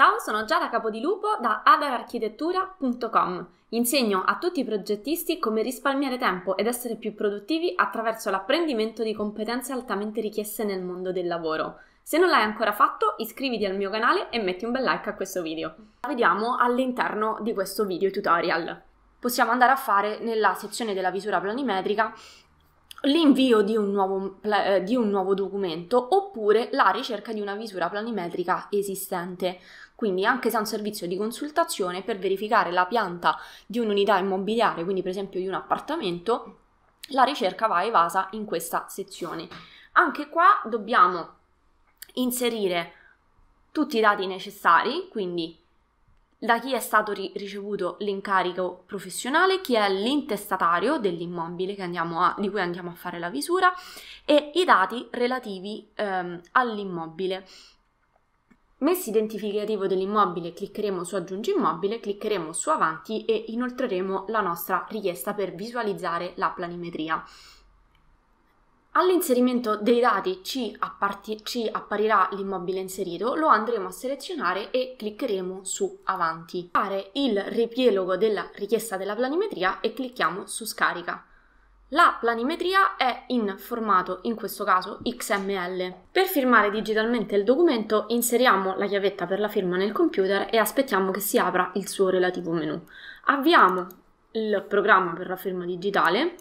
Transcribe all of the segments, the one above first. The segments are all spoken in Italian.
Ciao, sono Giada Capodilupo da adararchitettura.com. Insegno a tutti i progettisti come risparmiare tempo ed essere più produttivi attraverso l'apprendimento di competenze altamente richieste nel mondo del lavoro. Se non l'hai ancora fatto, iscriviti al mio canale e metti un bel like a questo video. La Vediamo all'interno di questo video tutorial. Possiamo andare a fare nella sezione della visura planimetrica l'invio di un, nuovo, eh, di un nuovo documento oppure la ricerca di una misura planimetrica esistente. Quindi anche se è un servizio di consultazione per verificare la pianta di un'unità immobiliare, quindi per esempio di un appartamento, la ricerca va evasa in questa sezione. Anche qua dobbiamo inserire tutti i dati necessari, quindi da chi è stato ri- ricevuto l'incarico professionale, chi è l'intestatario dell'immobile a, di cui andiamo a fare la visura e i dati relativi ehm, all'immobile. Messi identificativo dell'immobile cliccheremo su aggiungi immobile, cliccheremo su avanti e inoltreremo la nostra richiesta per visualizzare la planimetria. All'inserimento dei dati ci, apparti- ci, apparirà l'immobile inserito, lo andremo a selezionare e cliccheremo su Avanti. Fare il riepilogo della richiesta della planimetria e clicchiamo su Scarica. La planimetria è in formato, in questo caso XML. Per firmare digitalmente il documento inseriamo la chiavetta per la firma nel computer e aspettiamo che si apra il suo relativo menu. Avviamo il programma per la firma digitale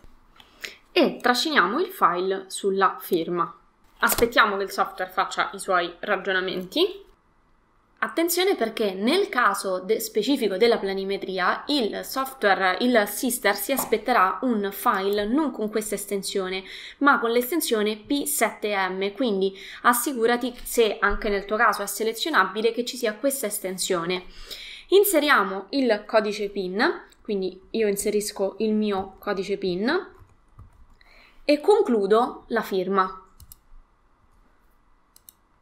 e trasciniamo il file sulla firma. Aspettiamo che il software faccia i suoi ragionamenti. Attenzione perché nel caso de specifico della planimetria il software, il sister si aspetterà un file non con questa estensione ma con l'estensione P7M quindi assicurati se anche nel tuo caso è selezionabile che ci sia questa estensione. Inseriamo il codice PIN, quindi io inserisco il mio codice PIN e concludo la firma.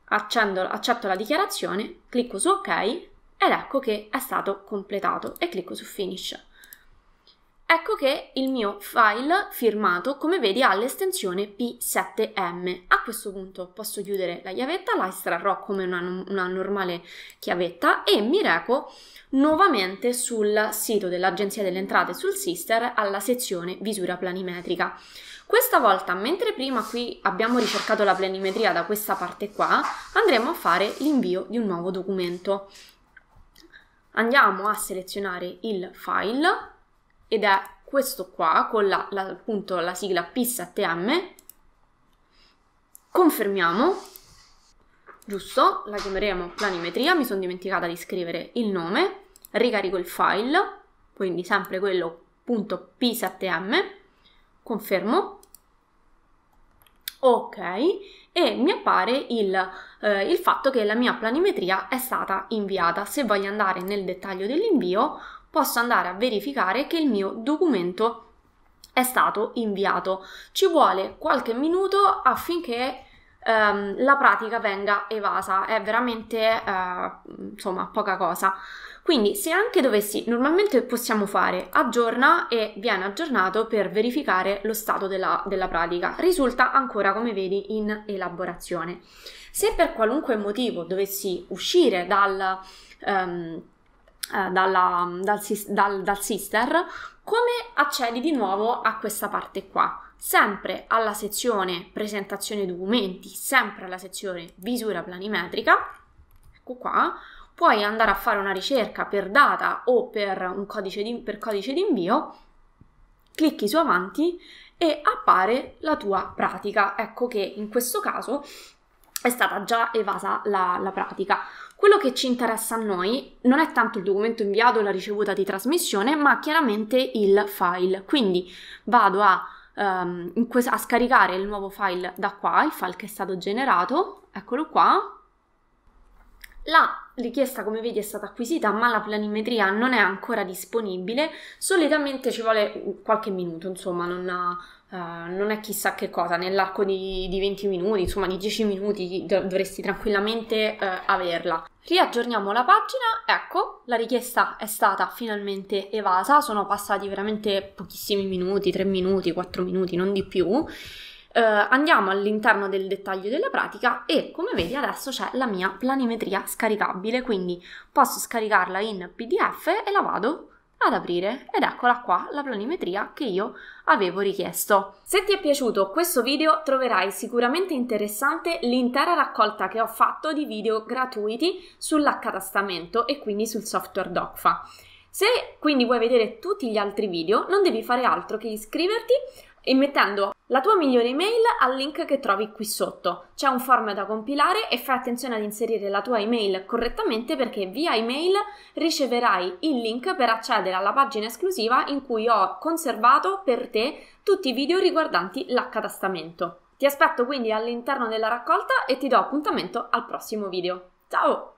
Accendo, accetto la dichiarazione, clicco su ok ed ecco che è stato completato e clicco su finish. Ecco che il mio file firmato, come vedi, ha l'estensione P7M. A questo punto posso chiudere la chiavetta, la estrarrò come una, una normale chiavetta e mi reco nuovamente sul sito dell'Agenzia delle Entrate sul Sister alla sezione Visura planimetrica. Questa volta, mentre prima qui abbiamo ricercato la planimetria da questa parte qua, andremo a fare l'invio di un nuovo documento. Andiamo a selezionare il file ed è questo qua con la, la, appunto la sigla pis Confermiamo, giusto, la chiameremo planimetria, mi sono dimenticata di scrivere il nome, ricarico il file, quindi sempre quello.psatm, confermo, ok e mi appare il, eh, il, fatto che la mia planimetria è stata inviata. Se voglio andare nel dettaglio dell'invio posso andare a verificare che il mio documento è stato inviato. Ci vuole qualche minuto affinché ehm, la pratica venga evasa, è veramente eh, insomma poca cosa. Quindi se anche dovessi, normalmente possiamo fare aggiorna e viene aggiornato per verificare lo stato della, della pratica, risulta ancora come vedi in elaborazione. Se per qualunque motivo dovessi uscire dal... Ehm, eh, dalla, dal, dal, dal, sister, come accedi di nuovo a questa parte qua? sempre alla sezione presentazione documenti, sempre alla sezione visura planimetrica, ecco qua, puoi andare a fare una ricerca per data o per, un codice, di, per codice d'invio, clicchi su avanti e appare la tua pratica. Ecco che in questo caso è stata già evasa la, la, pratica. Quello che ci interessa a noi non è tanto il documento inviato o la ricevuta di trasmissione, ma chiaramente il file. Quindi vado a um, ehm, que- a scaricare il nuovo file da qua, il file che è stato generato, eccolo qua. La richiesta, come vedi, è stata acquisita, ma la planimetria non è ancora disponibile. Solitamente ci vuole qualche minuto, insomma, non, ha, uh, eh, non è chissà che cosa, nell'arco di, di, 20 minuti, insomma, di 10 minuti dovresti tranquillamente uh, averla. Riaggiorniamo la pagina, ecco, la richiesta è stata finalmente evasa, sono passati veramente pochissimi minuti, 3 minuti, 4 minuti, non di più. Eh, andiamo all'interno del dettaglio della pratica e come vedi adesso c'è la mia planimetria scaricabile, quindi posso scaricarla in PDF e la vado ad aprire ed eccola qua la planimetria che io avevo richiesto. Se ti è piaciuto questo video troverai sicuramente interessante l'intera raccolta che ho fatto di video gratuiti sull'accatastamento e quindi sul software DOCFA. Se quindi vuoi vedere tutti gli altri video non devi fare altro che iscriverti e mettendo la tua migliore email al link che trovi qui sotto. C'è un form da compilare e fai attenzione ad inserire la tua email correttamente perché via email riceverai il link per accedere alla pagina esclusiva in cui ho conservato per te tutti i video riguardanti l'accatastamento. Ti aspetto quindi all'interno della raccolta e ti do appuntamento al prossimo video. Ciao!